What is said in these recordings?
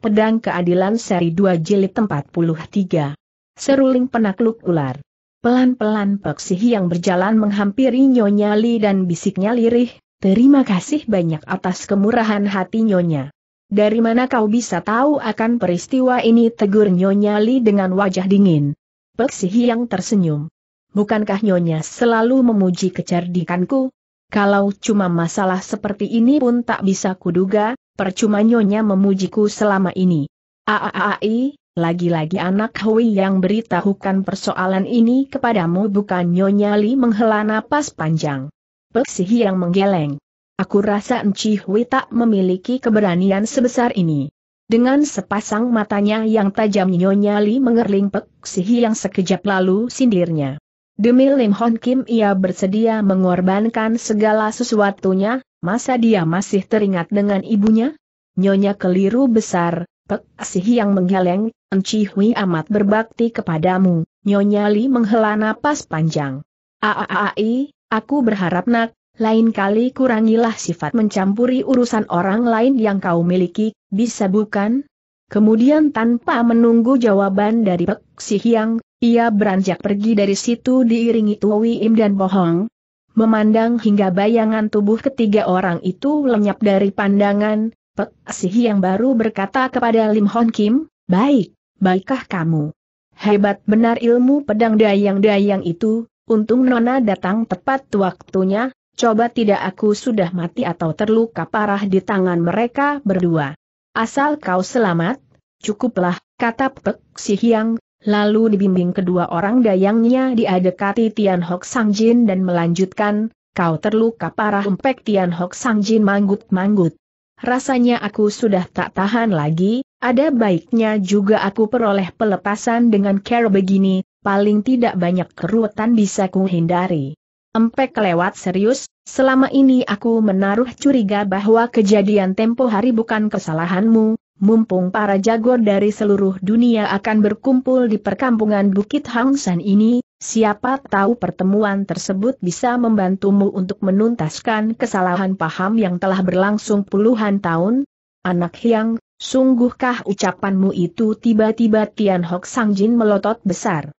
Pedang Keadilan Seri 2 Jilid 43 Seruling Penakluk Ular Pelan-pelan Peksihi yang berjalan menghampiri Nyonya Li dan bisiknya lirih, terima kasih banyak atas kemurahan hati Nyonya. Dari mana kau bisa tahu akan peristiwa ini tegur Nyonya Li dengan wajah dingin. Peksihi yang tersenyum. Bukankah Nyonya selalu memuji kecerdikanku? Kalau cuma masalah seperti ini pun tak bisa kuduga, percuma nyonya memujiku selama ini. Aaai, lagi-lagi anak Hui yang beritahukan persoalan ini kepadamu bukan Nyonya Li menghela napas panjang. Peksihi yang menggeleng. Aku rasa Enci Hui tak memiliki keberanian sebesar ini. Dengan sepasang matanya yang tajam Nyonya Li mengerling Peksihi yang sekejap lalu sindirnya. Demi Lim Hon Kim ia bersedia mengorbankan segala sesuatunya, Masa dia masih teringat dengan ibunya? Nyonya keliru besar, Pek Asih yang menggeleng, Enci Hui amat berbakti kepadamu, Nyonya Li menghela napas panjang. Aaai, aku berharap nak, lain kali kurangilah sifat mencampuri urusan orang lain yang kau miliki, bisa bukan? Kemudian tanpa menunggu jawaban dari Pek Sihyang, ia beranjak pergi dari situ diiringi Tuwi Im dan Bohong, Memandang hingga bayangan tubuh ketiga orang itu lenyap dari pandangan, Pek Sih yang baru berkata kepada Lim Hon Kim, Baik, baikkah kamu. Hebat benar ilmu pedang dayang-dayang itu, untung Nona datang tepat waktunya, coba tidak aku sudah mati atau terluka parah di tangan mereka berdua. Asal kau selamat, cukuplah, kata Pek Sih yang, Lalu dibimbing kedua orang dayangnya diadekati dekati Tian Hok Sang Jin dan melanjutkan, kau terluka parah empek Tian Hok Sang Jin manggut-manggut. Rasanya aku sudah tak tahan lagi, ada baiknya juga aku peroleh pelepasan dengan cara begini, paling tidak banyak kerutan bisa kuhindari. Empek lewat serius, selama ini aku menaruh curiga bahwa kejadian tempo hari bukan kesalahanmu, mumpung para jago dari seluruh dunia akan berkumpul di perkampungan Bukit Hangsan ini, siapa tahu pertemuan tersebut bisa membantumu untuk menuntaskan kesalahan paham yang telah berlangsung puluhan tahun? Anak Hyang, sungguhkah ucapanmu itu tiba-tiba Tian Hok Jin melotot besar?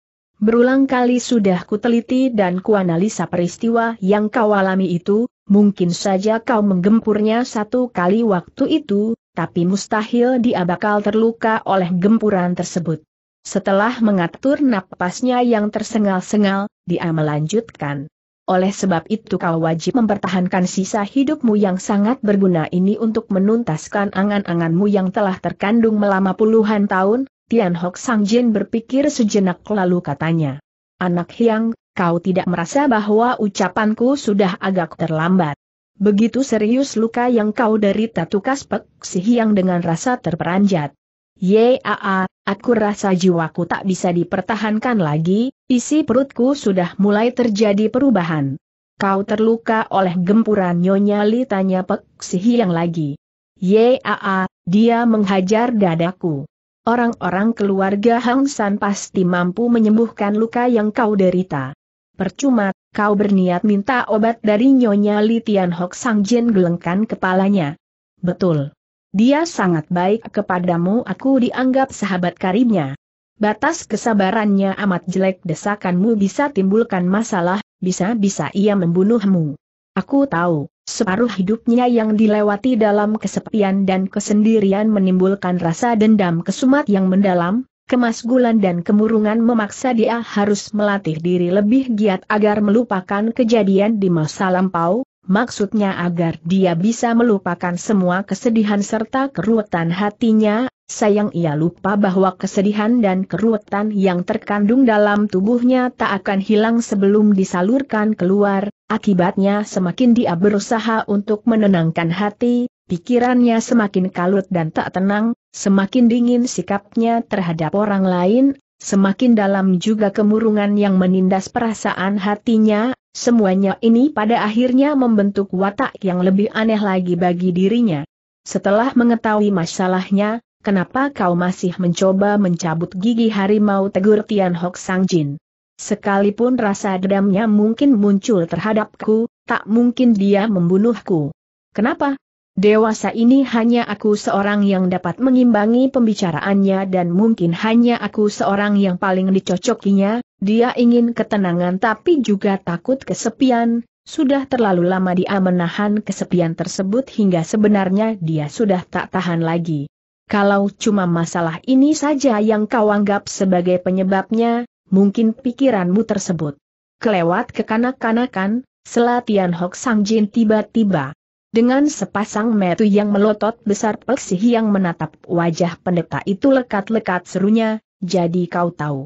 Berulang kali sudah kuteliti dan kuanalisa peristiwa yang kau alami itu, mungkin saja kau menggempurnya satu kali waktu itu, tapi mustahil dia bakal terluka oleh gempuran tersebut. Setelah mengatur napasnya yang tersengal-sengal, dia melanjutkan. Oleh sebab itu kau wajib mempertahankan sisa hidupmu yang sangat berguna ini untuk menuntaskan angan-anganmu yang telah terkandung melama puluhan tahun, Tian Hok Sang Jin berpikir sejenak lalu katanya. Anak Hyang, kau tidak merasa bahwa ucapanku sudah agak terlambat. Begitu serius luka yang kau derita tukas pek si Hyang dengan rasa terperanjat. Yaa, aku rasa jiwaku tak bisa dipertahankan lagi, isi perutku sudah mulai terjadi perubahan. Kau terluka oleh gempuran Nyonya Li tanya Pek Si Hyang lagi. Yaa, dia menghajar dadaku. Orang-orang keluarga Hang San pasti mampu menyembuhkan luka yang kau derita. Percuma, kau berniat minta obat dari Nyonya Li Tian Hok Sang Jin gelengkan kepalanya. Betul. Dia sangat baik kepadamu aku dianggap sahabat karibnya. Batas kesabarannya amat jelek desakanmu bisa timbulkan masalah, bisa-bisa ia membunuhmu. Aku tahu. Separuh hidupnya yang dilewati dalam kesepian dan kesendirian menimbulkan rasa dendam kesumat yang mendalam, kemasgulan dan kemurungan memaksa dia harus melatih diri lebih giat agar melupakan kejadian di masa lampau, maksudnya agar dia bisa melupakan semua kesedihan serta keruwetan hatinya, sayang ia lupa bahwa kesedihan dan keruwetan yang terkandung dalam tubuhnya tak akan hilang sebelum disalurkan keluar, Akibatnya semakin dia berusaha untuk menenangkan hati, pikirannya semakin kalut dan tak tenang, semakin dingin sikapnya terhadap orang lain, semakin dalam juga kemurungan yang menindas perasaan hatinya, semuanya ini pada akhirnya membentuk watak yang lebih aneh lagi bagi dirinya. Setelah mengetahui masalahnya, kenapa kau masih mencoba mencabut gigi harimau tegur Tian Hok Sang Jin? Sekalipun rasa dendamnya mungkin muncul terhadapku, tak mungkin dia membunuhku. Kenapa? Dewasa ini hanya aku seorang yang dapat mengimbangi pembicaraannya dan mungkin hanya aku seorang yang paling dicocokinya, dia ingin ketenangan tapi juga takut kesepian, sudah terlalu lama dia menahan kesepian tersebut hingga sebenarnya dia sudah tak tahan lagi. Kalau cuma masalah ini saja yang kau anggap sebagai penyebabnya, mungkin pikiranmu tersebut. Kelewat kekanak-kanakan, Selatian Hok Sang Jin tiba-tiba. Dengan sepasang metu yang melotot besar peksih yang menatap wajah pendeta itu lekat-lekat serunya, jadi kau tahu.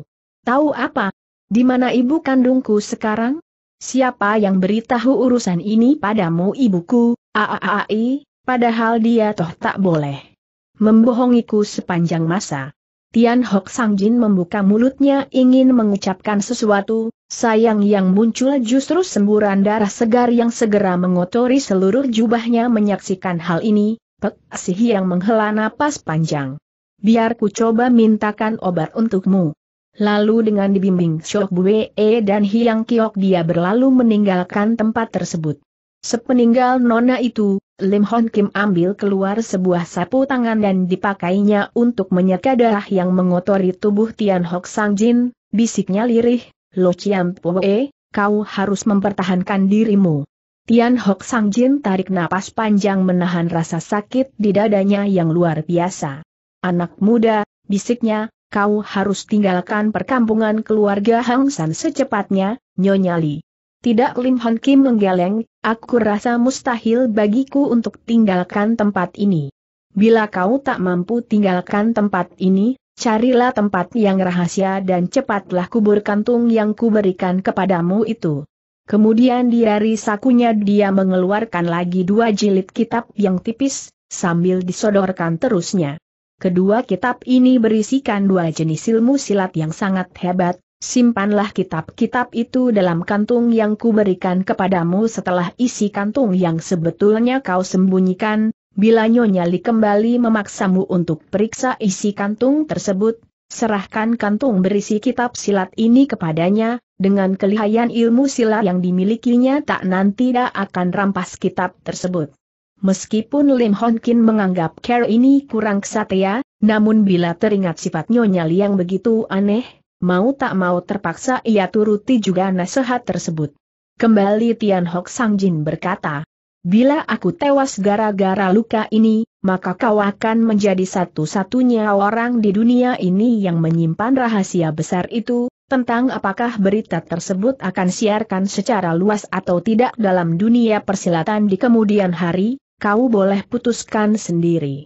Tahu apa? Di mana ibu kandungku sekarang? Siapa yang beritahu urusan ini padamu ibuku, aaai, padahal dia toh tak boleh membohongiku sepanjang masa. Tian Hok Sang Jin membuka mulutnya ingin mengucapkan sesuatu, sayang yang muncul justru semburan darah segar yang segera mengotori seluruh jubahnya menyaksikan hal ini, Pek Asih yang menghela napas panjang. Biar ku coba mintakan obat untukmu. Lalu dengan dibimbing Shok Bue dan Hiang Kiok dia berlalu meninggalkan tempat tersebut. Sepeninggal nona itu, Lim Hon Kim ambil keluar sebuah sapu tangan dan dipakainya untuk menyeka darah yang mengotori tubuh Tian Hok Sang Jin, bisiknya lirih, Lo Chiam Poe, kau harus mempertahankan dirimu. Tian Hok Sang Jin tarik napas panjang menahan rasa sakit di dadanya yang luar biasa. Anak muda, bisiknya, kau harus tinggalkan perkampungan keluarga Hang San secepatnya, Nyonya Li. Tidak Lim Hon Kim menggeleng, Aku rasa mustahil bagiku untuk tinggalkan tempat ini. Bila kau tak mampu tinggalkan tempat ini, carilah tempat yang rahasia dan cepatlah kubur kantung yang kuberikan kepadamu itu. Kemudian dari sakunya dia mengeluarkan lagi dua jilid kitab yang tipis, sambil disodorkan terusnya. Kedua kitab ini berisikan dua jenis ilmu silat yang sangat hebat, simpanlah kitab-kitab itu dalam kantung yang kuberikan kepadamu setelah isi kantung yang sebetulnya kau sembunyikan, bila Nyonya Li kembali memaksamu untuk periksa isi kantung tersebut, serahkan kantung berisi kitab silat ini kepadanya, dengan kelihayan ilmu silat yang dimilikinya tak nanti tidak akan rampas kitab tersebut. Meskipun Lim Hon Kin menganggap care ini kurang kesatia, namun bila teringat sifat Nyonya Li yang begitu aneh, mau tak mau terpaksa ia turuti juga nasihat tersebut. Kembali Tian Hok Sang Jin berkata, Bila aku tewas gara-gara luka ini, maka kau akan menjadi satu-satunya orang di dunia ini yang menyimpan rahasia besar itu, tentang apakah berita tersebut akan siarkan secara luas atau tidak dalam dunia persilatan di kemudian hari, kau boleh putuskan sendiri.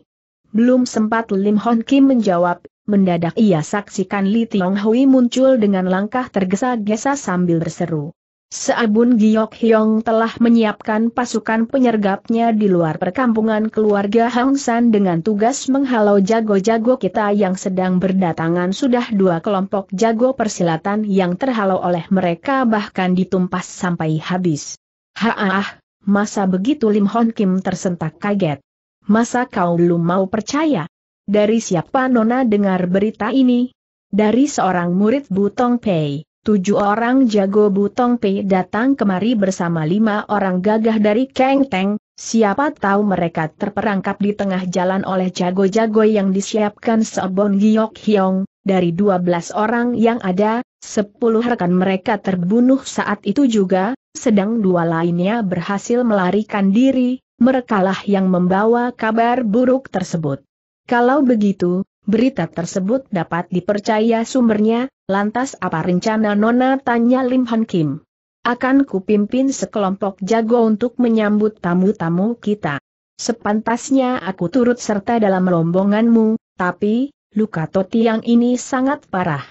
Belum sempat Lim Hon Kim menjawab, mendadak ia saksikan Li Tiong Hui muncul dengan langkah tergesa-gesa sambil berseru. Seabun Giok Hyong telah menyiapkan pasukan penyergapnya di luar perkampungan keluarga Hang San dengan tugas menghalau jago-jago kita yang sedang berdatangan sudah dua kelompok jago persilatan yang terhalau oleh mereka bahkan ditumpas sampai habis. Haah, masa begitu Lim Hon Kim tersentak kaget. Masa kau belum mau percaya? Dari siapa Nona dengar berita ini? Dari seorang murid Butong Pei. Tujuh orang jago Butong Pei datang kemari bersama lima orang gagah dari Keng Teng, siapa tahu mereka terperangkap di tengah jalan oleh jago-jago yang disiapkan sebon Giok Hyong, dari dua belas orang yang ada, sepuluh rekan mereka terbunuh saat itu juga, sedang dua lainnya berhasil melarikan diri, merekalah yang membawa kabar buruk tersebut. Kalau begitu, berita tersebut dapat dipercaya sumbernya, lantas apa rencana Nona tanya Lim Han Kim? Akan kupimpin sekelompok jago untuk menyambut tamu-tamu kita. Sepantasnya aku turut serta dalam rombonganmu, tapi, luka Toti yang ini sangat parah.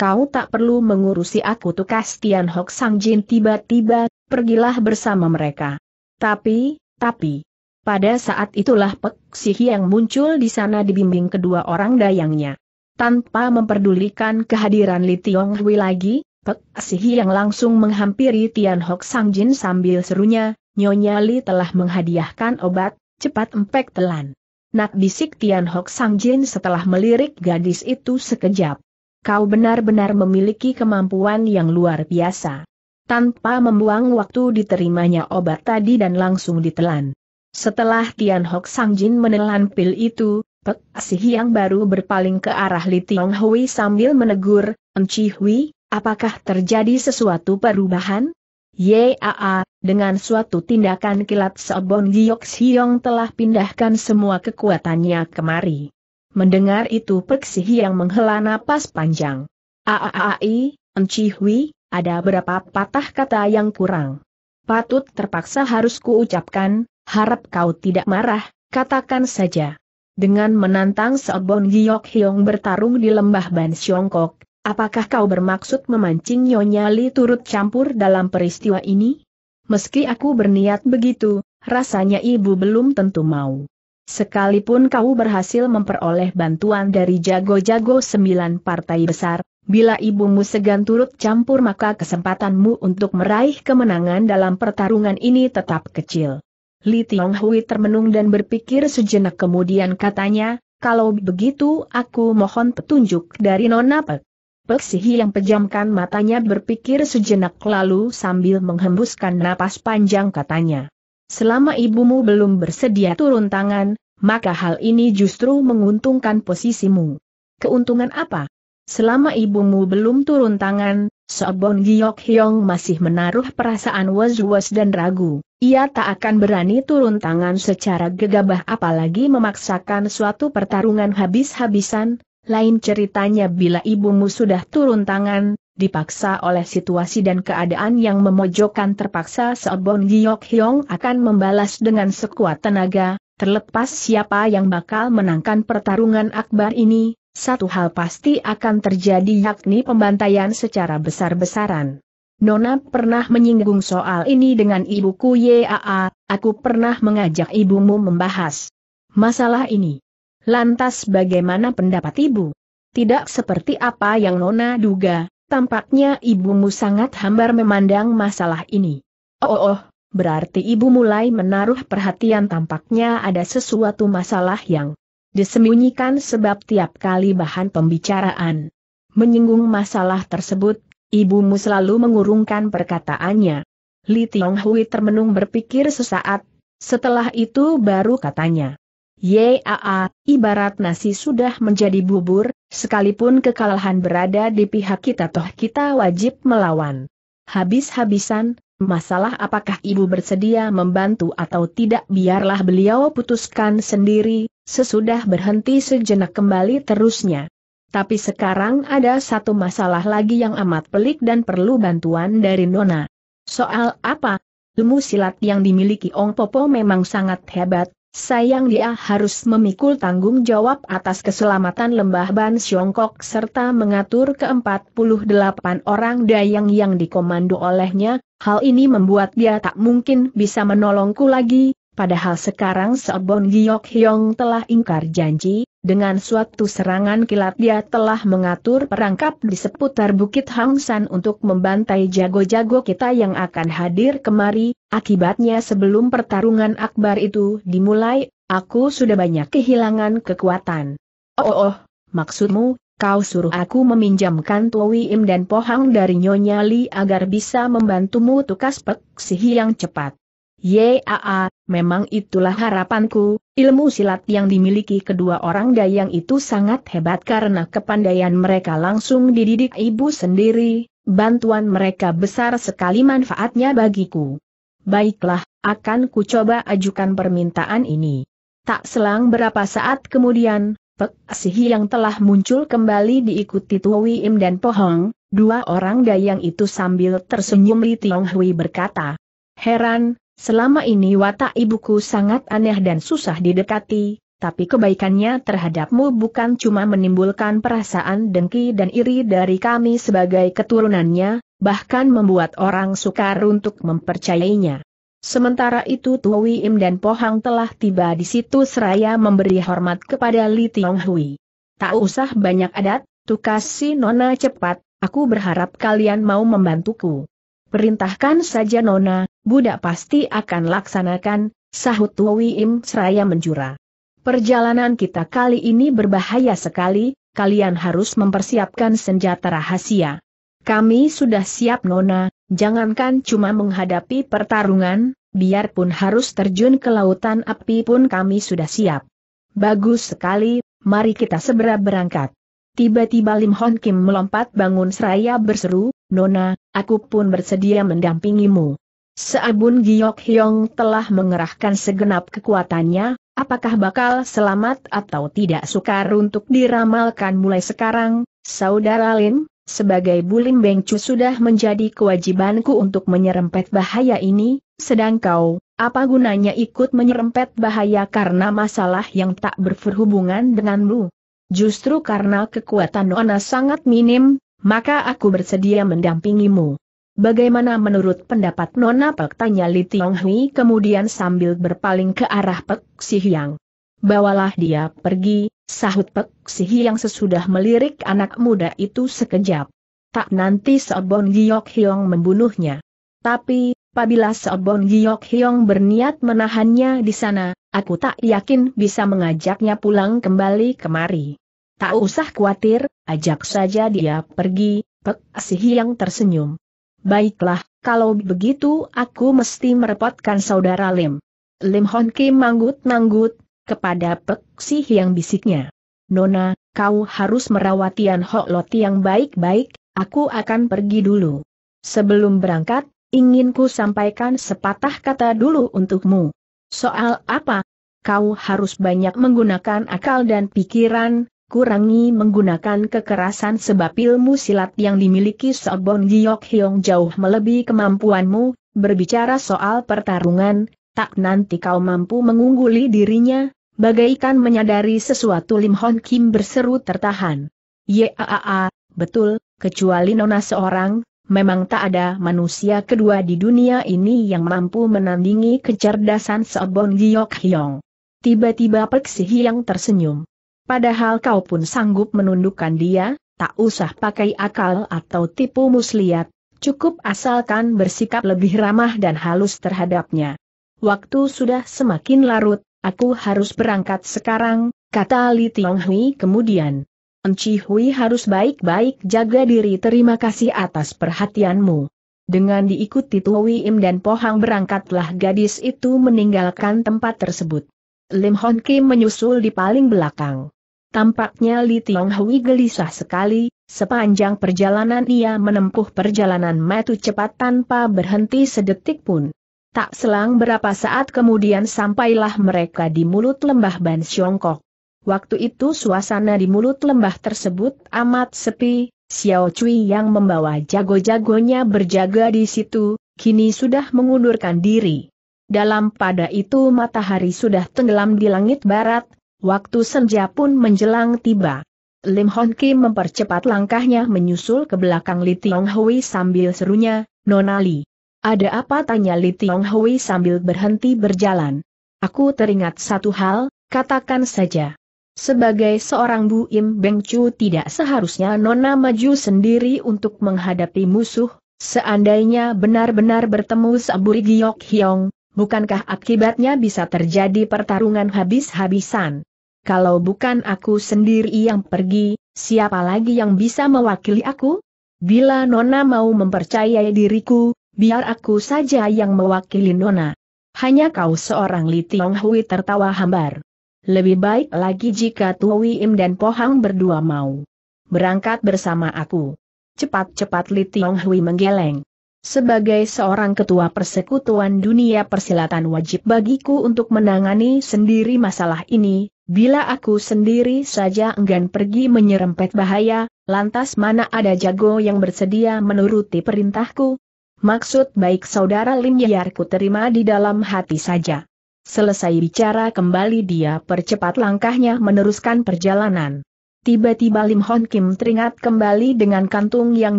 Kau tak perlu mengurusi aku tukas Tian Hok Sang Jin tiba-tiba, pergilah bersama mereka. Tapi, tapi, pada saat itulah Pek Sihi yang muncul di sana dibimbing kedua orang dayangnya. Tanpa memperdulikan kehadiran Li Tiong Hui lagi, Pek Sihi yang langsung menghampiri Tian Hok Sang Jin sambil serunya, Nyonya Li telah menghadiahkan obat, cepat empek telan. Nak bisik Tian Hok Sang Jin setelah melirik gadis itu sekejap. Kau benar-benar memiliki kemampuan yang luar biasa. Tanpa membuang waktu diterimanya obat tadi dan langsung ditelan. Setelah Tian Hok Jin menelan pil itu, Pek yang baru berpaling ke arah Li Tiong Hui sambil menegur, Enci Hui, apakah terjadi sesuatu perubahan? Yaa, dengan suatu tindakan kilat Sobon Giok Siong telah pindahkan semua kekuatannya kemari. Mendengar itu Pek Sih yang menghela napas panjang. Aaai, Enci Hui, ada berapa patah kata yang kurang. Patut terpaksa harus kuucapkan, harap kau tidak marah, katakan saja. Dengan menantang Seobon Giyok Hyong bertarung di lembah Ban Siongkok, apakah kau bermaksud memancing Nyonya Li turut campur dalam peristiwa ini? Meski aku berniat begitu, rasanya ibu belum tentu mau. Sekalipun kau berhasil memperoleh bantuan dari jago-jago sembilan partai besar, Bila ibumu segan turut campur maka kesempatanmu untuk meraih kemenangan dalam pertarungan ini tetap kecil. Li Tiong Hui termenung dan berpikir sejenak kemudian katanya, kalau begitu aku mohon petunjuk dari Nona Pek. Pek Sihi yang pejamkan matanya berpikir sejenak lalu sambil menghembuskan napas panjang katanya. Selama ibumu belum bersedia turun tangan, maka hal ini justru menguntungkan posisimu. Keuntungan apa? Selama ibumu belum turun tangan, Sobon Giok Hyong masih menaruh perasaan was-was dan ragu. Ia tak akan berani turun tangan secara gegabah apalagi memaksakan suatu pertarungan habis-habisan. Lain ceritanya bila ibumu sudah turun tangan, dipaksa oleh situasi dan keadaan yang memojokkan terpaksa Sobon Giok Hyong akan membalas dengan sekuat tenaga, terlepas siapa yang bakal menangkan pertarungan akbar ini, satu hal pasti akan terjadi yakni pembantaian secara besar-besaran. Nona pernah menyinggung soal ini dengan ibuku YAA, aku pernah mengajak ibumu membahas masalah ini. Lantas bagaimana pendapat ibu? Tidak seperti apa yang Nona duga, tampaknya ibumu sangat hambar memandang masalah ini. Oh, oh, oh berarti ibu mulai menaruh perhatian tampaknya ada sesuatu masalah yang disembunyikan sebab tiap kali bahan pembicaraan menyinggung masalah tersebut, ibumu selalu mengurungkan perkataannya. Li Tiong Hui termenung berpikir sesaat, setelah itu baru katanya. Yaa, ibarat nasi sudah menjadi bubur, sekalipun kekalahan berada di pihak kita toh kita wajib melawan. Habis-habisan, masalah apakah ibu bersedia membantu atau tidak biarlah beliau putuskan sendiri, sesudah berhenti sejenak kembali terusnya. Tapi sekarang ada satu masalah lagi yang amat pelik dan perlu bantuan dari Nona. Soal apa? Ilmu silat yang dimiliki Ong Popo memang sangat hebat, sayang dia harus memikul tanggung jawab atas keselamatan lembah Ban Siongkok serta mengatur ke-48 orang dayang yang dikomando olehnya, hal ini membuat dia tak mungkin bisa menolongku lagi, Padahal sekarang Sebon Giok Hyong telah ingkar janji, dengan suatu serangan kilat dia telah mengatur perangkap di seputar Bukit Hang San untuk membantai jago-jago kita yang akan hadir kemari, akibatnya sebelum pertarungan akbar itu dimulai, aku sudah banyak kehilangan kekuatan. Oh, oh, oh maksudmu, kau suruh aku meminjamkan Im dan Pohang dari Nyonya Li agar bisa membantumu tukas peksihi yang cepat. Yaa, memang itulah harapanku, ilmu silat yang dimiliki kedua orang dayang itu sangat hebat karena kepandaian mereka langsung dididik ibu sendiri, bantuan mereka besar sekali manfaatnya bagiku. Baiklah, akan kucoba ajukan permintaan ini. Tak selang berapa saat kemudian, Pek Sihi yang telah muncul kembali diikuti Tuwi Im dan Pohong, dua orang dayang itu sambil tersenyum Li Tiong Hui berkata, Heran, Selama ini watak ibuku sangat aneh dan susah didekati, tapi kebaikannya terhadapmu bukan cuma menimbulkan perasaan dengki dan iri dari kami sebagai keturunannya, bahkan membuat orang sukar untuk mempercayainya. Sementara itu Tuwi Im dan Pohang telah tiba di situ seraya memberi hormat kepada Li Tiong Hui. Tak usah banyak adat, tukas si Nona cepat, aku berharap kalian mau membantuku. Perintahkan saja Nona, budak pasti akan laksanakan, sahut Wui Im seraya menjura. Perjalanan kita kali ini berbahaya sekali, kalian harus mempersiapkan senjata rahasia. Kami sudah siap Nona, jangankan cuma menghadapi pertarungan, biarpun harus terjun ke lautan api pun kami sudah siap. Bagus sekali, mari kita segera berangkat. Tiba-tiba Lim Hon Kim melompat bangun seraya berseru, Nona, aku pun bersedia mendampingimu. Seabun Giok Hyong telah mengerahkan segenap kekuatannya, apakah bakal selamat atau tidak sukar untuk diramalkan mulai sekarang, Saudara Lin, sebagai Bulim Bengcu sudah menjadi kewajibanku untuk menyerempet bahaya ini, sedang kau, apa gunanya ikut menyerempet bahaya karena masalah yang tak berhubungan denganmu? Justru karena kekuatan Nona sangat minim, maka aku bersedia mendampingimu. Bagaimana menurut pendapat Nona Pek? Tanya Li Tiong Hui kemudian sambil berpaling ke arah Pek Si Hiang. Bawalah dia pergi, sahut Pek Si Hiang sesudah melirik anak muda itu sekejap. Tak nanti Seobon Giok Hiong membunuhnya. Tapi, apabila Seobon Giok Hiong berniat menahannya di sana, aku tak yakin bisa mengajaknya pulang kembali kemari. Tak usah khawatir, Ajak saja dia pergi, Pek Asih tersenyum. Baiklah, kalau begitu aku mesti merepotkan saudara Lim. Lim Hon Kim manggut-manggut, kepada Pek Sih bisiknya. Nona, kau harus merawat Tian Ho Lot yang baik-baik, aku akan pergi dulu. Sebelum berangkat, inginku sampaikan sepatah kata dulu untukmu. Soal apa? Kau harus banyak menggunakan akal dan pikiran, kurangi menggunakan kekerasan sebab ilmu silat yang dimiliki Sobon Giok Hyong jauh melebihi kemampuanmu, berbicara soal pertarungan, tak nanti kau mampu mengungguli dirinya, bagaikan menyadari sesuatu Lim Hon Kim berseru tertahan. Yaa, betul, kecuali Nona seorang, memang tak ada manusia kedua di dunia ini yang mampu menandingi kecerdasan Sobon Giok Hyong. Tiba-tiba Peksi Hyang tersenyum. Padahal kau pun sanggup menundukkan dia, tak usah pakai akal atau tipu muslihat, cukup asalkan bersikap lebih ramah dan halus terhadapnya. Waktu sudah semakin larut, aku harus berangkat sekarang, kata Li Hui kemudian. Enci Hui harus baik-baik jaga diri terima kasih atas perhatianmu. Dengan diikuti Tuwi Im dan Pohang berangkatlah gadis itu meninggalkan tempat tersebut. Lim Hon Kim menyusul di paling belakang. Tampaknya Li Tiong Hui gelisah sekali, sepanjang perjalanan ia menempuh perjalanan matu cepat tanpa berhenti sedetik pun. Tak selang berapa saat kemudian sampailah mereka di mulut lembah Ban Siongkok. Waktu itu suasana di mulut lembah tersebut amat sepi, Xiao Cui yang membawa jago-jagonya berjaga di situ, kini sudah mengundurkan diri. Dalam pada itu matahari sudah tenggelam di langit barat, Waktu senja pun menjelang tiba. Lim Hon Kim mempercepat langkahnya menyusul ke belakang Li Tiong Hui sambil serunya, Nona Li. Ada apa tanya Li Tiong Hui sambil berhenti berjalan. Aku teringat satu hal, katakan saja. Sebagai seorang Bu Im Beng Chu tidak seharusnya Nona maju sendiri untuk menghadapi musuh, seandainya benar-benar bertemu Saburi Giok Hyong, bukankah akibatnya bisa terjadi pertarungan habis-habisan? Kalau bukan aku sendiri yang pergi, siapa lagi yang bisa mewakili aku? Bila Nona mau mempercayai diriku, biar aku saja yang mewakili Nona. Hanya kau seorang Li Tiong Hui tertawa hambar. Lebih baik lagi jika Tuwi Im dan Pohang berdua mau berangkat bersama aku. Cepat-cepat Li Tiong Hui menggeleng. Sebagai seorang ketua persekutuan dunia persilatan wajib bagiku untuk menangani sendiri masalah ini, bila aku sendiri saja enggan pergi menyerempet bahaya, lantas mana ada jago yang bersedia menuruti perintahku? Maksud baik saudara Lim Yayarku terima di dalam hati saja. Selesai bicara kembali dia percepat langkahnya meneruskan perjalanan. Tiba-tiba Lim Hon Kim teringat kembali dengan kantung yang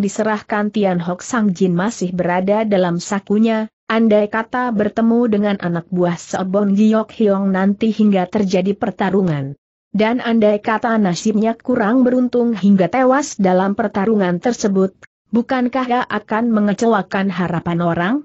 diserahkan Tian Hok Sang Jin masih berada dalam sakunya, andai kata bertemu dengan anak buah Seobong Giok Hyong nanti hingga terjadi pertarungan. Dan andai kata nasibnya kurang beruntung hingga tewas dalam pertarungan tersebut, bukankah ia akan mengecewakan harapan orang?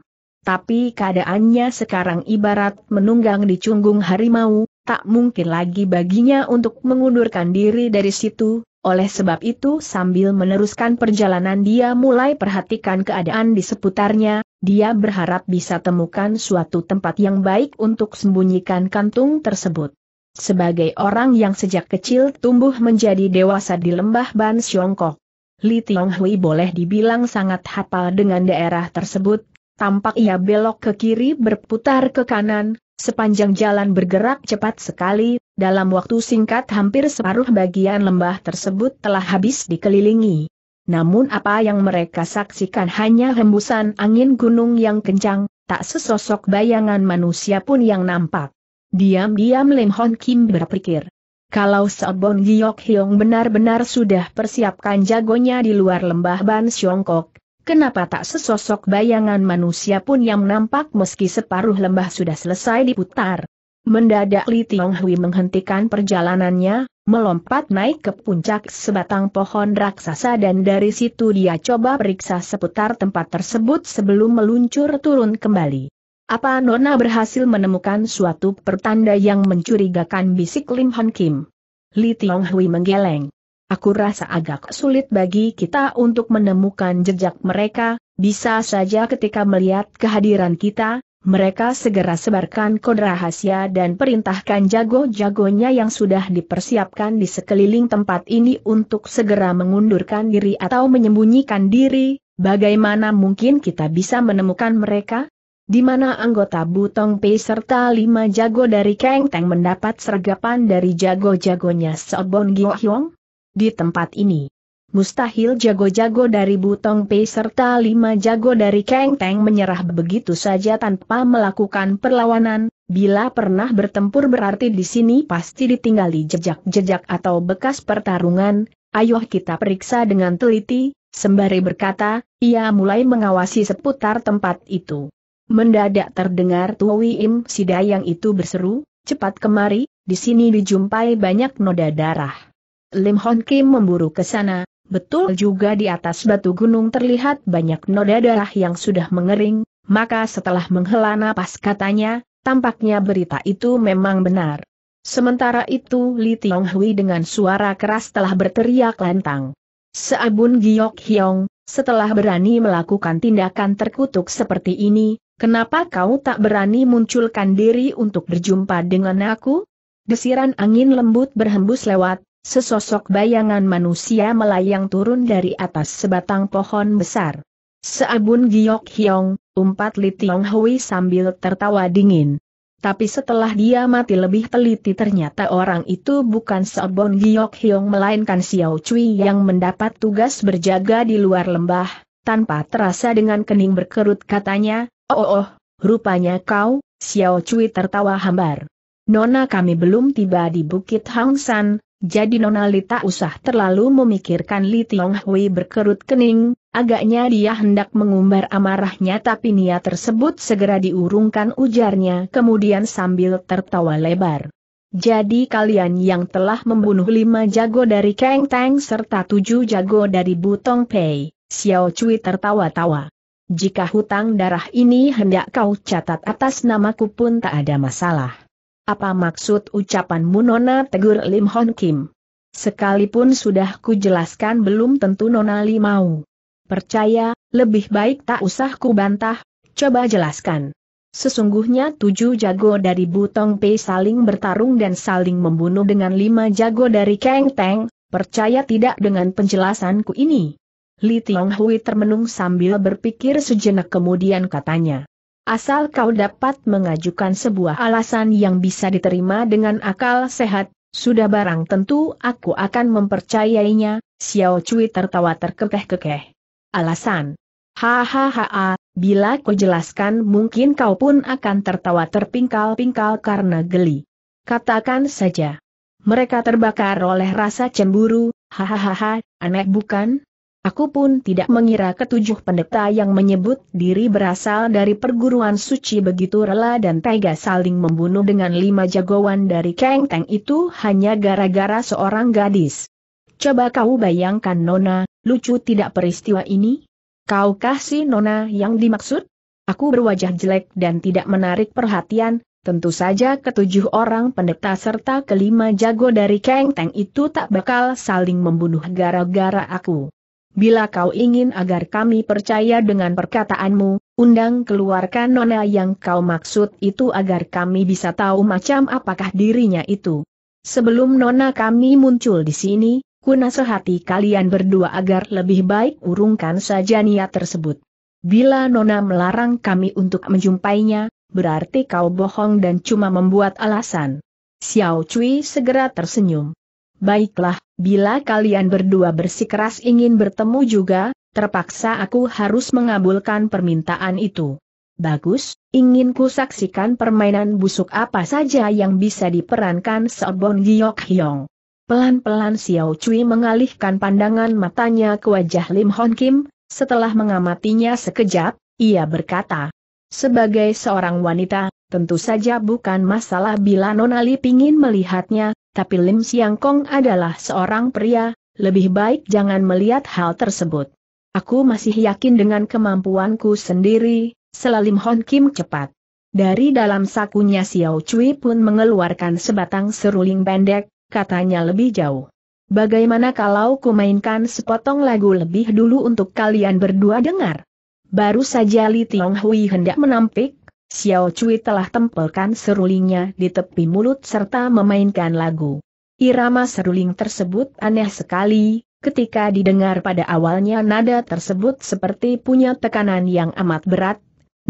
Tapi keadaannya sekarang ibarat menunggang di cunggung harimau, tak mungkin lagi baginya untuk mengundurkan diri dari situ, oleh sebab itu sambil meneruskan perjalanan dia mulai perhatikan keadaan di seputarnya, dia berharap bisa temukan suatu tempat yang baik untuk sembunyikan kantung tersebut. Sebagai orang yang sejak kecil tumbuh menjadi dewasa di lembah Ban Siongkok, Li Tionghui boleh dibilang sangat hafal dengan daerah tersebut, tampak ia iya. belok ke kiri berputar ke kanan, sepanjang jalan bergerak cepat sekali, dalam waktu singkat hampir separuh bagian lembah tersebut telah habis dikelilingi. Namun apa yang mereka saksikan hanya hembusan angin gunung yang kencang, tak sesosok bayangan manusia pun yang nampak. Diam-diam Lim Hon Kim berpikir. Kalau Seobong Giok Hiong benar-benar sudah persiapkan jagonya di luar lembah Ban Siongkok, Kenapa tak sesosok bayangan manusia pun yang nampak meski separuh lembah sudah selesai diputar? Mendadak Li Tiong menghentikan perjalanannya, melompat naik ke puncak sebatang pohon raksasa dan dari situ dia coba periksa seputar tempat tersebut sebelum meluncur turun kembali. Apa Nona berhasil menemukan suatu pertanda yang mencurigakan bisik Lim Han Kim? Li Tiong menggeleng. Aku rasa agak sulit bagi kita untuk menemukan jejak mereka, bisa saja ketika melihat kehadiran kita, mereka segera sebarkan kode rahasia dan perintahkan jago-jagonya yang sudah dipersiapkan di sekeliling tempat ini untuk segera mengundurkan diri atau menyembunyikan diri, bagaimana mungkin kita bisa menemukan mereka? Di mana anggota Butong Pei serta lima jago dari Keng Teng mendapat sergapan dari jago-jagonya Sobon Gyo Hyong? di tempat ini. Mustahil jago-jago dari Butong Pei serta lima jago dari Kang Teng menyerah begitu saja tanpa melakukan perlawanan, bila pernah bertempur berarti di sini pasti ditinggali jejak-jejak atau bekas pertarungan, ayo kita periksa dengan teliti, sembari berkata, ia mulai mengawasi seputar tempat itu. Mendadak terdengar Tuwi Im yang itu berseru, cepat kemari, di sini dijumpai banyak noda darah. Lim Hon Kim memburu ke sana, betul juga di atas batu gunung terlihat banyak noda darah yang sudah mengering, maka setelah menghela napas katanya, tampaknya berita itu memang benar. Sementara itu Li Tiong Hui dengan suara keras telah berteriak lantang. Seabun Giok Hiong, setelah berani melakukan tindakan terkutuk seperti ini, kenapa kau tak berani munculkan diri untuk berjumpa dengan aku? Desiran angin lembut berhembus lewat, Sesosok bayangan manusia melayang turun dari atas sebatang pohon besar. Seabun giok hiong, umpat Li Tiong Hui sambil tertawa dingin. Tapi setelah dia mati lebih teliti ternyata orang itu bukan Seabun Giok Hiong melainkan Xiao Cui yang mendapat tugas berjaga di luar lembah, tanpa terasa dengan kening berkerut katanya, oh oh, oh rupanya kau, Xiao Cui tertawa hambar. Nona kami belum tiba di Bukit Hangsan. Jadi Nona Li tak usah terlalu memikirkan Li Tiong Hui berkerut kening, agaknya dia hendak mengumbar amarahnya tapi niat tersebut segera diurungkan ujarnya kemudian sambil tertawa lebar. Jadi kalian yang telah membunuh lima jago dari Kang Tang serta tujuh jago dari Butong Pei, Xiao Cui tertawa-tawa. Jika hutang darah ini hendak kau catat atas namaku pun tak ada masalah. Apa maksud ucapan Munona tegur Lim Hon Kim? Sekalipun sudah ku jelaskan, belum tentu Nona Li mau. Percaya, lebih baik tak usah ku bantah, coba jelaskan. Sesungguhnya tujuh jago dari Butong Pe saling bertarung dan saling membunuh dengan lima jago dari Keng Teng, percaya tidak dengan penjelasanku ini? Li Tiong Hui termenung sambil berpikir sejenak kemudian katanya. Asal kau dapat mengajukan sebuah alasan yang bisa diterima dengan akal sehat, sudah barang tentu aku akan mempercayainya, Xiao Cui tertawa terkekeh-kekeh. Alasan. Hahaha, bila kau jelaskan mungkin kau pun akan tertawa terpingkal-pingkal karena geli. Katakan saja. Mereka terbakar oleh rasa cemburu, hahaha, aneh bukan? Aku pun tidak mengira ketujuh pendeta yang menyebut diri berasal dari perguruan suci begitu rela dan tega saling membunuh dengan lima jagoan dari Keng Teng itu hanya gara-gara seorang gadis. Coba kau bayangkan Nona, lucu tidak peristiwa ini? Kau kasih Nona yang dimaksud? Aku berwajah jelek dan tidak menarik perhatian, tentu saja ketujuh orang pendeta serta kelima jago dari Keng Teng itu tak bakal saling membunuh gara-gara aku. Bila kau ingin agar kami percaya dengan perkataanmu, undang keluarkan nona yang kau maksud itu agar kami bisa tahu macam apakah dirinya itu. Sebelum nona kami muncul di sini, ku nasihati kalian berdua agar lebih baik urungkan saja niat tersebut. Bila nona melarang kami untuk menjumpainya, berarti kau bohong dan cuma membuat alasan. Xiao Cui segera tersenyum. Baiklah, bila kalian berdua bersikeras ingin bertemu juga, terpaksa aku harus mengabulkan permintaan itu. Bagus, ingin ku saksikan permainan busuk apa saja yang bisa diperankan Seobon Giyok Hyong. Pelan-pelan Xiao Cui mengalihkan pandangan matanya ke wajah Lim Hon Kim, setelah mengamatinya sekejap, ia berkata, Sebagai seorang wanita, tentu saja bukan masalah bila Nona Li pingin melihatnya, tapi Lim Siang Kong adalah seorang pria, lebih baik jangan melihat hal tersebut. Aku masih yakin dengan kemampuanku sendiri, selalim Hon Kim cepat. Dari dalam sakunya Xiao Cui pun mengeluarkan sebatang seruling pendek, katanya lebih jauh. Bagaimana kalau ku mainkan sepotong lagu lebih dulu untuk kalian berdua dengar? Baru saja Li Tiong Hui hendak menampik, Xiao Cui telah tempelkan serulingnya di tepi mulut serta memainkan lagu. Irama seruling tersebut aneh sekali, ketika didengar pada awalnya nada tersebut seperti punya tekanan yang amat berat,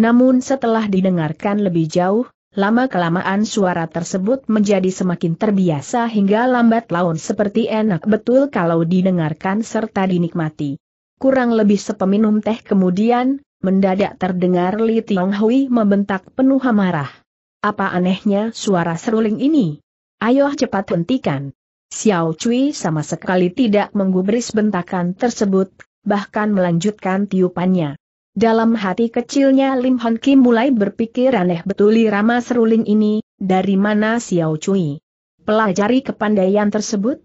namun setelah didengarkan lebih jauh, lama-kelamaan suara tersebut menjadi semakin terbiasa hingga lambat laun seperti enak betul kalau didengarkan serta dinikmati. Kurang lebih sepeminum teh kemudian, mendadak terdengar Li Tiong membentak penuh amarah. Apa anehnya suara seruling ini? Ayo cepat hentikan. Xiao Cui sama sekali tidak menggubris bentakan tersebut, bahkan melanjutkan tiupannya. Dalam hati kecilnya Lim Hon Kim mulai berpikir aneh betul irama seruling ini, dari mana Xiao Cui? Pelajari kepandaian tersebut?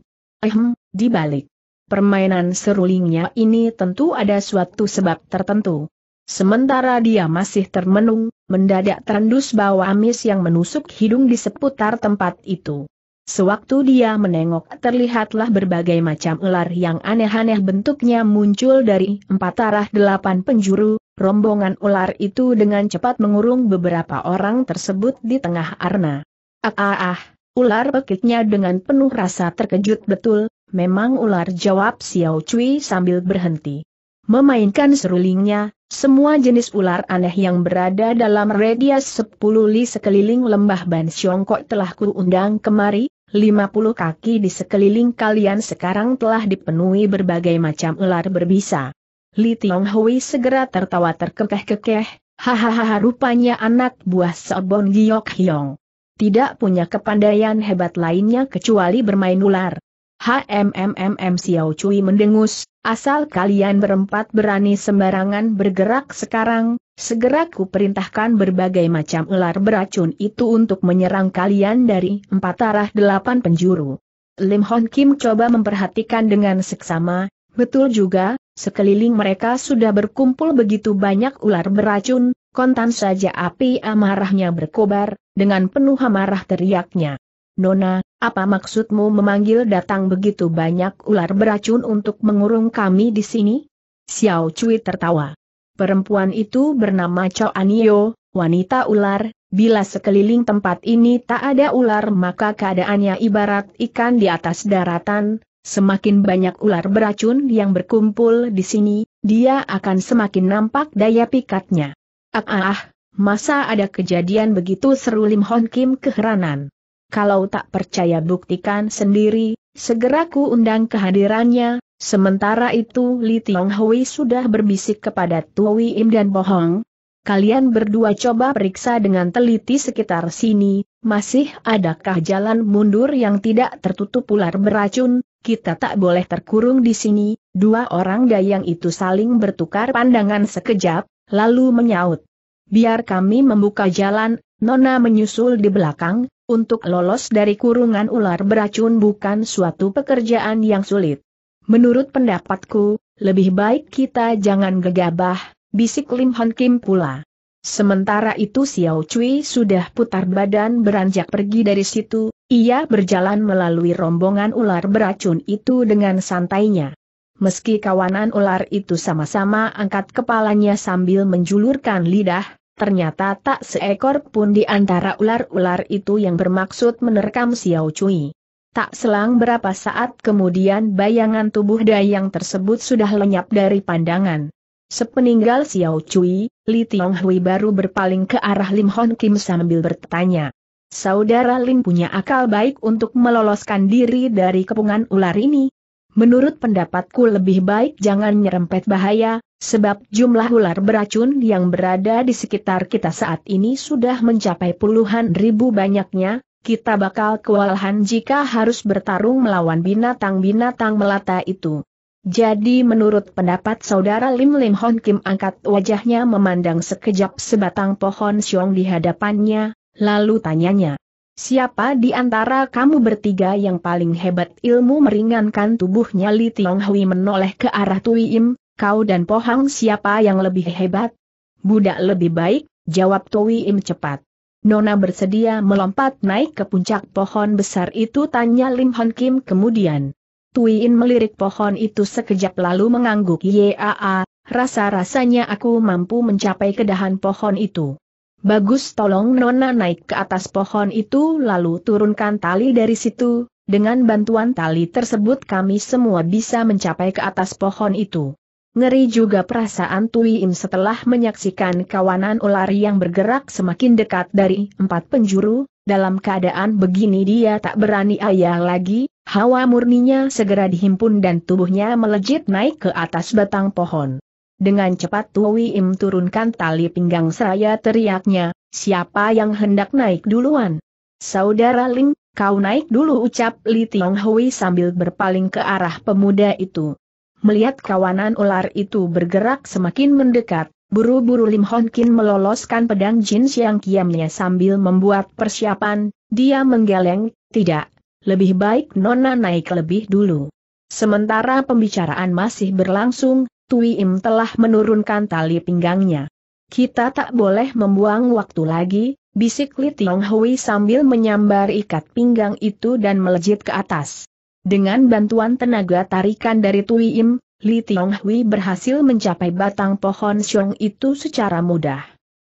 Ehem, dibalik. Permainan serulingnya ini tentu ada suatu sebab tertentu. Sementara dia masih termenung, mendadak terendus bau amis yang menusuk hidung di seputar tempat itu. Sewaktu dia menengok terlihatlah berbagai macam ular yang aneh-aneh bentuknya muncul dari empat arah delapan penjuru, rombongan ular itu dengan cepat mengurung beberapa orang tersebut di tengah arna. Ah ah ah, ular pekiknya dengan penuh rasa terkejut betul, memang ular jawab Xiao Cui sambil berhenti. Memainkan serulingnya, semua jenis ular aneh yang berada dalam radius 10 li sekeliling lembah Ban Siongkok telah kuundang kemari, 50 kaki di sekeliling kalian sekarang telah dipenuhi berbagai macam ular berbisa. Li Tiong Hui segera tertawa terkekeh-kekeh, hahaha rupanya anak buah Sobon Giok Hiong. Tidak punya kepandaian hebat lainnya kecuali bermain ular. HMMMM Xiao Cui mendengus, asal kalian berempat berani sembarangan bergerak sekarang, segera ku perintahkan berbagai macam ular beracun itu untuk menyerang kalian dari empat arah delapan penjuru. Lim Hon Kim coba memperhatikan dengan seksama, betul juga, sekeliling mereka sudah berkumpul begitu banyak ular beracun, kontan saja api amarahnya berkobar, dengan penuh amarah teriaknya. Nona, apa maksudmu memanggil datang begitu banyak ular beracun untuk mengurung kami di sini? Xiao Cui tertawa. Perempuan itu bernama Chao Anio, wanita ular, bila sekeliling tempat ini tak ada ular maka keadaannya ibarat ikan di atas daratan, semakin banyak ular beracun yang berkumpul di sini, dia akan semakin nampak daya pikatnya. Ah ah, ah masa ada kejadian begitu seru Lim Hon Kim keheranan kalau tak percaya buktikan sendiri, segera ku undang kehadirannya, sementara itu Li Tiong Hui sudah berbisik kepada Tui Im dan Bohong, Kalian berdua coba periksa dengan teliti sekitar sini, masih adakah jalan mundur yang tidak tertutup ular beracun, kita tak boleh terkurung di sini, dua orang dayang itu saling bertukar pandangan sekejap, lalu menyaut. Biar kami membuka jalan, Nona menyusul di belakang, untuk lolos dari kurungan ular beracun bukan suatu pekerjaan yang sulit. Menurut pendapatku, lebih baik kita jangan gegabah, bisik Lim Hon Kim pula. Sementara itu Xiao Cui sudah putar badan beranjak pergi dari situ, ia berjalan melalui rombongan ular beracun itu dengan santainya. Meski kawanan ular itu sama-sama angkat kepalanya sambil menjulurkan lidah, ternyata tak seekor pun di antara ular-ular itu yang bermaksud menerkam Xiao Cui. Tak selang berapa saat kemudian bayangan tubuh Dayang tersebut sudah lenyap dari pandangan. Sepeninggal Xiao Cui, Li Tiong Hui baru berpaling ke arah Lim Hon Kim sambil bertanya. Saudara Lin punya akal baik untuk meloloskan diri dari kepungan ular ini, Menurut pendapatku lebih baik jangan nyerempet bahaya, sebab jumlah ular beracun yang berada di sekitar kita saat ini sudah mencapai puluhan ribu banyaknya, kita bakal kewalahan jika harus bertarung melawan binatang-binatang melata itu. Jadi menurut pendapat saudara Lim Lim Hon Kim angkat wajahnya memandang sekejap sebatang pohon siong di hadapannya, lalu tanyanya. Siapa di antara kamu bertiga yang paling hebat ilmu meringankan tubuhnya Li Tiong Hui menoleh ke arah Tui Im, kau dan Pohang siapa yang lebih hebat? Budak lebih baik, jawab Tui Im cepat. Nona bersedia melompat naik ke puncak pohon besar itu tanya Lim Hon Kim kemudian. Tui Im melirik pohon itu sekejap lalu mengangguk Yaa, rasa-rasanya aku mampu mencapai kedahan pohon itu. Bagus tolong Nona naik ke atas pohon itu lalu turunkan tali dari situ, dengan bantuan tali tersebut kami semua bisa mencapai ke atas pohon itu. Ngeri juga perasaan Tui Im setelah menyaksikan kawanan ular yang bergerak semakin dekat dari empat penjuru, dalam keadaan begini dia tak berani ayah lagi, hawa murninya segera dihimpun dan tubuhnya melejit naik ke atas batang pohon. Dengan cepat Tuwi Im turunkan tali pinggang seraya teriaknya, siapa yang hendak naik duluan? Saudara Ling, kau naik dulu ucap Li Tiong Hui sambil berpaling ke arah pemuda itu. Melihat kawanan ular itu bergerak semakin mendekat, buru-buru Lim Hon Kin meloloskan pedang Jin yang Kiamnya sambil membuat persiapan, dia menggeleng, tidak, lebih baik Nona naik lebih dulu. Sementara pembicaraan masih berlangsung, Tui Im telah menurunkan tali pinggangnya. Kita tak boleh membuang waktu lagi, bisik Li Tiong Hui sambil menyambar ikat pinggang itu dan melejit ke atas. Dengan bantuan tenaga tarikan dari Tui Im, Li Tiong Hui berhasil mencapai batang pohon siung itu secara mudah.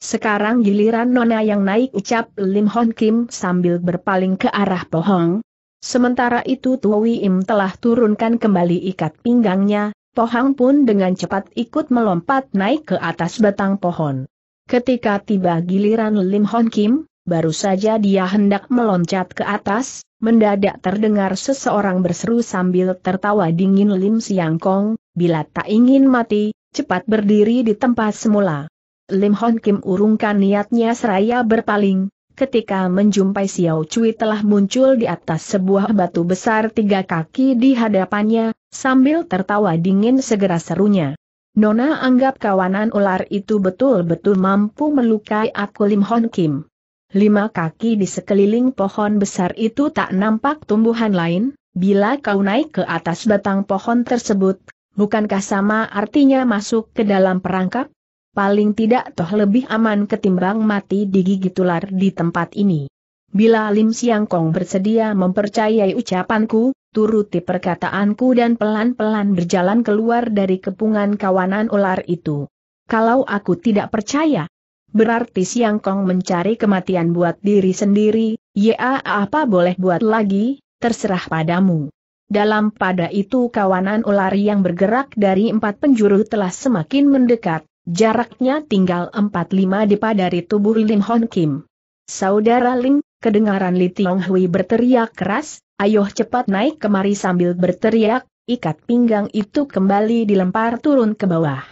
Sekarang giliran Nona yang naik ucap Lim Hon Kim sambil berpaling ke arah pohon. Sementara itu Tui Im telah turunkan kembali ikat pinggangnya, Pohang pun dengan cepat ikut melompat naik ke atas batang pohon. Ketika tiba giliran Lim Hon Kim, baru saja dia hendak meloncat ke atas, mendadak terdengar seseorang berseru sambil tertawa dingin Lim Siang Kong, bila tak ingin mati, cepat berdiri di tempat semula. Lim Hon Kim urungkan niatnya seraya berpaling, ketika menjumpai Xiao Cui telah muncul di atas sebuah batu besar tiga kaki di hadapannya, Sambil tertawa dingin segera serunya. Nona anggap kawanan ular itu betul-betul mampu melukai aku Lim Hon Kim. Lima kaki di sekeliling pohon besar itu tak nampak tumbuhan lain, bila kau naik ke atas batang pohon tersebut, bukankah sama artinya masuk ke dalam perangkap? Paling tidak toh lebih aman ketimbang mati digigit ular di tempat ini. Bila Lim Siang Kong bersedia mempercayai ucapanku, turuti perkataanku dan pelan-pelan berjalan keluar dari kepungan kawanan ular itu. Kalau aku tidak percaya, berarti Siang Kong mencari kematian buat diri sendiri, ya apa boleh buat lagi, terserah padamu. Dalam pada itu kawanan ular yang bergerak dari empat penjuru telah semakin mendekat, jaraknya tinggal empat lima depa dari tubuh Lim Hon Kim. Saudara Ling, kedengaran Li Tiong Hui berteriak keras, Ayo cepat naik kemari sambil berteriak, ikat pinggang itu kembali dilempar turun ke bawah.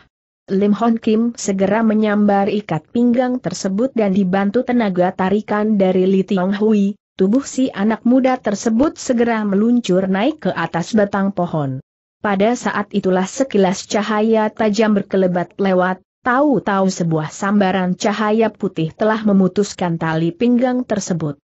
Lim Hon Kim segera menyambar ikat pinggang tersebut dan dibantu tenaga tarikan dari Li Tiong Hui, tubuh si anak muda tersebut segera meluncur naik ke atas batang pohon. Pada saat itulah sekilas cahaya tajam berkelebat lewat, tahu-tahu sebuah sambaran cahaya putih telah memutuskan tali pinggang tersebut.